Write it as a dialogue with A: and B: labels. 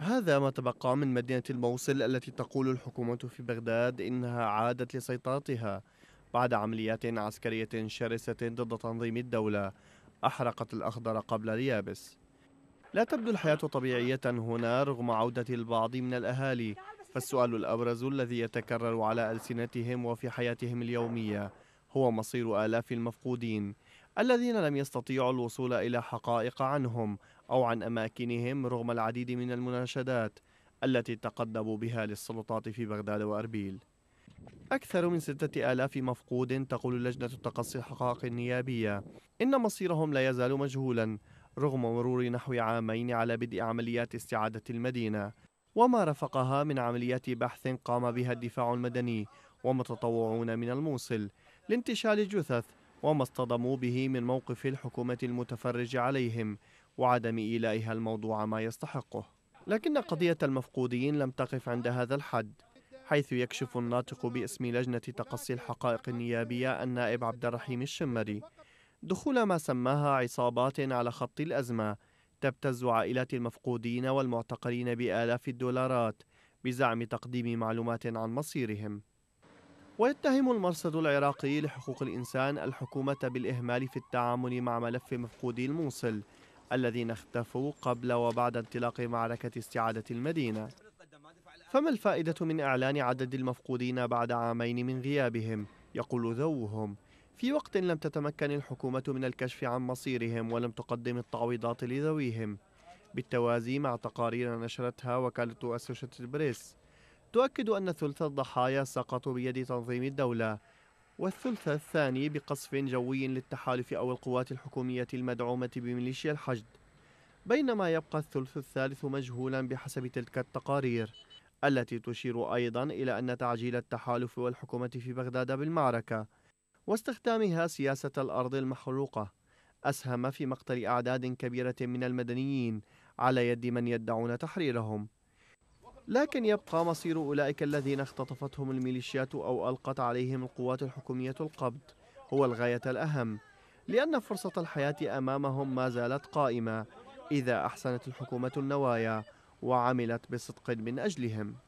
A: هذا ما تبقى من مدينة الموصل التي تقول الحكومة في بغداد إنها عادت لسيطرتها بعد عمليات عسكرية شرسة ضد تنظيم الدولة أحرقت الأخضر قبل اليابس لا تبدو الحياة طبيعية هنا رغم عودة البعض من الأهالي فالسؤال الأبرز الذي يتكرر على ألسنتهم وفي حياتهم اليومية هو مصير آلاف المفقودين الذين لم يستطيعوا الوصول إلى حقائق عنهم أو عن أماكنهم رغم العديد من المناشدات التي تقدموا بها للسلطات في بغداد وأربيل أكثر من ستة آلاف مفقود تقول لجنة تقصي الحقائق النيابية إن مصيرهم لا يزال مجهولا رغم مرور نحو عامين على بدء عمليات استعادة المدينة وما رافقها من عمليات بحث قام بها الدفاع المدني ومتطوعون من الموصل لانتشال جثث وما اصطدموا به من موقف الحكومة المتفرج عليهم وعدم إيلائها الموضوع ما يستحقه لكن قضية المفقودين لم تقف عند هذا الحد حيث يكشف الناطق باسم لجنة تقصي الحقائق النيابية النائب عبد الرحيم الشمري دخول ما سماها عصابات على خط الأزمة تبتز عائلات المفقودين والمعتقلين بآلاف الدولارات بزعم تقديم معلومات عن مصيرهم ويتهم المرصد العراقي لحقوق الإنسان الحكومة بالإهمال في التعامل مع ملف مفقودي الموصل الذين اختفوا قبل وبعد انطلاق معركة استعادة المدينة فما الفائدة من إعلان عدد المفقودين بعد عامين من غيابهم يقول ذوهم في وقت لم تتمكن الحكومة من الكشف عن مصيرهم ولم تقدم التعويضات لذويهم بالتوازي مع تقارير نشرتها وكالة أسوشيتد بريس تؤكد أن ثلث الضحايا سقطوا بيد تنظيم الدولة والثلث الثاني بقصف جوي للتحالف أو القوات الحكومية المدعومة بميليشيا الحشد بينما يبقى الثلث الثالث مجهولا بحسب تلك التقارير التي تشير أيضا إلى أن تعجيل التحالف والحكومة في بغداد بالمعركة واستخدامها سياسة الأرض المحروقة أسهم في مقتل أعداد كبيرة من المدنيين على يد من يدعون تحريرهم لكن يبقى مصير أولئك الذين اختطفتهم الميليشيات أو ألقت عليهم القوات الحكومية القبض هو الغاية الأهم لأن فرصة الحياة أمامهم ما زالت قائمة إذا أحسنت الحكومة النوايا وعملت بصدق من أجلهم